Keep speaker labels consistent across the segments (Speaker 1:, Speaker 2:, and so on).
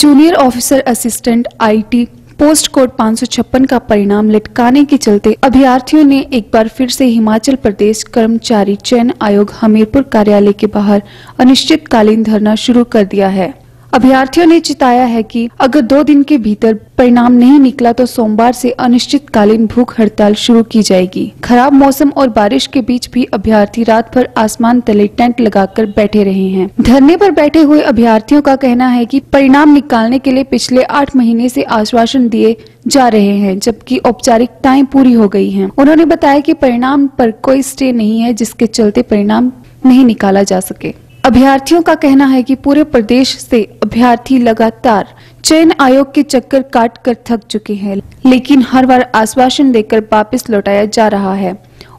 Speaker 1: junior officer assistant IT post code पाँच का परिणाम लटकाने के चलते अभ्यर्थियों ने एक बार फिर से हिमाचल प्रदेश कर्मचारी चयन आयोग हमीरपुर कार्यालय के बाहर अनिश्चितकालीन धरना शुरू कर दिया है अभ्यर्थियों ने चिताया है कि अगर दो दिन के भीतर परिणाम नहीं निकला तो सोमवार से अनिश्चितकालीन भूख हड़ताल शुरू की जाएगी खराब मौसम और बारिश के बीच भी अभ्यर्थी रात भर आसमान तले टेंट लगाकर बैठे रहे हैं धरने पर बैठे हुए अभ्यर्थियों का कहना है कि परिणाम निकालने के लिए पिछले आठ महीने से आश्वासन दिए जा रहे हैं जबकि औपचारिकताएं पूरी हो गयी है उन्होंने बताया की परिणाम पर कोई स्टे नहीं है जिसके चलते परिणाम नहीं निकाला जा सके अभ्यर्थियों का कहना है कि पूरे प्रदेश से अभ्यर्थी लगातार चयन आयोग के चक्कर काट कर थक चुके हैं लेकिन हर बार आश्वासन देकर वापस लौटाया जा रहा है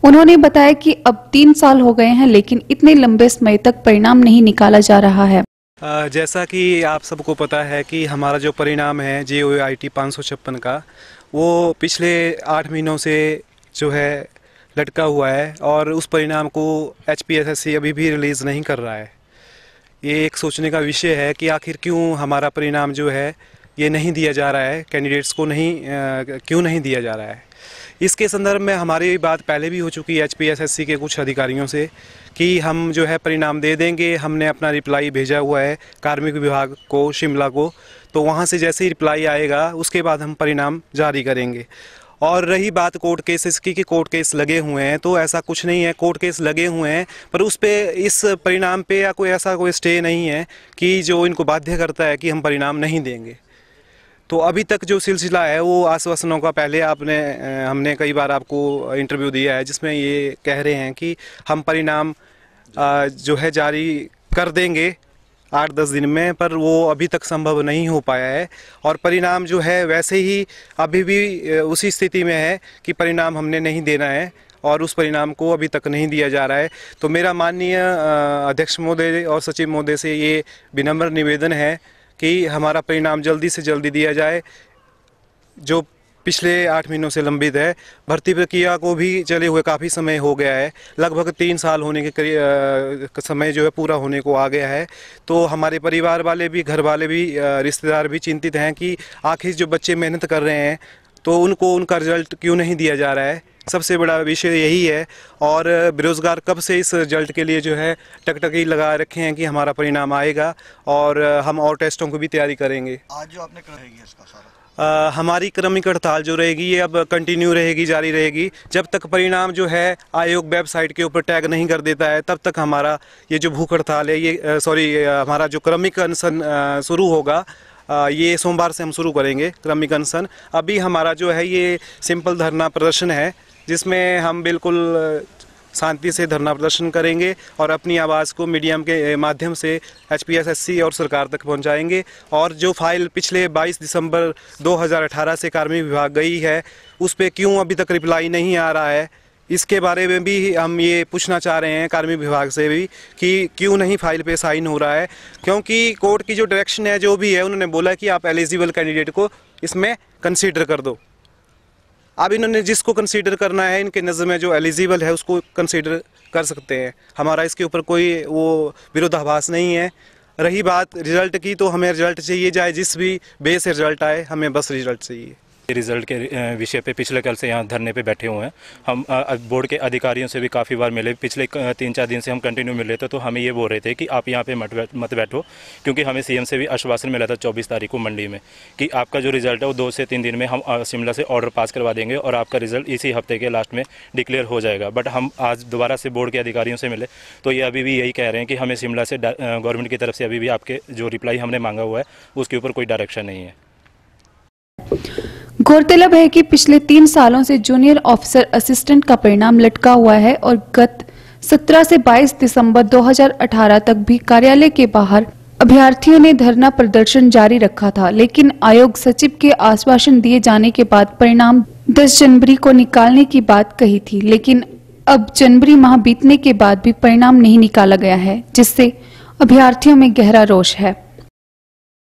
Speaker 1: उन्होंने बताया कि अब तीन साल हो गए हैं लेकिन इतने लंबे समय तक परिणाम नहीं निकाला जा रहा है
Speaker 2: जैसा कि आप सबको पता है कि हमारा जो परिणाम है जे ओ आई टी का वो पिछले आठ महीनों से जो है लटका हुआ है और उस परिणाम को एच अभी भी रिलीज़ नहीं कर रहा है ये एक सोचने का विषय है कि आखिर क्यों हमारा परिणाम जो है ये नहीं दिया जा रहा है कैंडिडेट्स को नहीं क्यों नहीं दिया जा रहा है इसके संदर्भ में हमारी बात पहले भी हो चुकी है एच के कुछ अधिकारियों से कि हम जो है परिणाम दे देंगे हमने अपना रिप्लाई भेजा हुआ है कार्मिक विभाग को शिमला को तो वहाँ से जैसे ही रिप्लाई आएगा उसके बाद हम परिणाम जारी करेंगे और रही बात कोर्ट केसेस की कि कोर्ट केस लगे हुए हैं तो ऐसा कुछ नहीं है कोर्ट केस लगे हुए हैं पर उस पर इस परिणाम पे या कोई ऐसा कोई स्टे नहीं है कि जो इनको बाध्य करता है कि हम परिणाम नहीं देंगे तो अभी तक जो सिलसिला है वो आश्वासनों का पहले आपने हमने कई बार आपको इंटरव्यू दिया है जिसमें ये कह रहे हैं कि हम परिणाम जो है जारी कर देंगे आठ दस दिन में पर वो अभी तक संभव नहीं हो पाया है और परिणाम जो है वैसे ही अभी भी उसी स्थिति में है कि परिणाम हमने नहीं देना है और उस परिणाम को अभी तक नहीं दिया जा रहा है तो मेरा माननीय अध्यक्ष महोदय और सचिव महोदय से ये विनम्र निवेदन है कि हमारा परिणाम जल्दी से जल्दी दिया जाए जो पिछले आठ महीनों से लंबित है भर्ती प्रक्रिया को भी चले हुए काफ़ी समय हो गया है लगभग तीन साल होने के करीब समय जो है पूरा होने को आ गया है तो हमारे परिवार वाले भी घर वाले भी रिश्तेदार भी चिंतित हैं कि आखिर जो बच्चे मेहनत कर रहे हैं तो उनको उनका रिजल्ट क्यों नहीं दिया जा रहा है सबसे बड़ा विषय यही है और बेरोज़गार कब से इस रिजल्ट के लिए जो है टकटकी लगा रखे हैं कि हमारा परिणाम आएगा और हम और टेस्टों को भी तैयारी करेंगे आज जो आपने करेगी इसका सारा हमारी क्रमिक हड़ताल जो रहेगी ये अब कंटिन्यू रहेगी जारी रहेगी जब तक परिणाम जो है आयोग वेबसाइट के ऊपर टैग नहीं कर देता है तब तक हमारा ये जो भूख हड़ताल है ये सॉरी हमारा जो क्रमिक अनशन शुरू होगा आ, ये सोमवार से हम शुरू करेंगे क्रमिक अनशन अभी हमारा जो है ये सिंपल धरना प्रदर्शन है जिसमें हम बिल्कुल शांति से धरना प्रदर्शन करेंगे और अपनी आवाज़ को मीडियम के माध्यम से एच और सरकार तक पहुँचाएंगे और जो फाइल पिछले बाईस दिसंबर 2018 से कार्मिक विभाग गई है उस पर क्यों अभी तक रिप्लाई नहीं आ रहा है इसके बारे में भी हम ये पूछना चाह रहे हैं कार्मिक विभाग से भी कि क्यों नहीं फाइल पे साइन हो रहा है क्योंकि कोर्ट की जो डायरेक्शन है जो भी है उन्होंने बोला कि आप एलिजिबल कैंडिडेट को इसमें कंसीडर कर दो अब इन्होंने जिसको कंसीडर करना है इनके नज़र में जो एलिजिबल है उसको कंसीडर कर सकते हैं हमारा इसके ऊपर कोई वो विरोधाभास नहीं है रही बात रिजल्ट की तो हमें रिजल्ट चाहिए चाहे जिस भी बेस रिजल्ट आए हमें बस रिजल्ट चाहिए
Speaker 3: रिजल्ट के विषय पे पिछले कल से यहाँ धरने पे बैठे हुए हैं हम बोर्ड के अधिकारियों से भी काफ़ी बार मिले पिछले तीन चार दिन से हम कंटिन्यू मिल रहे थे तो हमें ये बोल रहे थे कि आप यहाँ पे मत मत बैठो क्योंकि हमें सीएम से भी आश्वासन मिला था चौबीस तारीख को मंडी में कि आपका जो रिजल्ट है वो दो से तीन दिन में हम शिमला से ऑर्डर पास करवा देंगे और आपका रिजल्ट इसी हफ्ते के लास्ट में डिक्लेयर हो जाएगा बट हम आज दोबारा से बोर्ड के अधिकारियों से मिले तो ये अभी भी यही कह रहे हैं कि हमें शिमला से गवर्नमेंट की तरफ से अभी भी आपके जो रिप्लाई हमने मांगा हुआ है उसके ऊपर कोई डायरेक्शन नहीं है
Speaker 1: गौरतलब है कि पिछले तीन सालों से जूनियर ऑफिसर असिस्टेंट का परिणाम लटका हुआ है और गत 17 से 22 दिसंबर 2018 तक भी कार्यालय के बाहर अभ्यर्थियों ने धरना प्रदर्शन जारी रखा था लेकिन आयोग सचिव के आश्वासन दिए जाने के बाद परिणाम 10 जनवरी को निकालने की बात कही थी लेकिन अब जनवरी माह बीतने के बाद भी परिणाम नहीं निकाला गया है जिससे अभ्यार्थियों में गहरा रोष है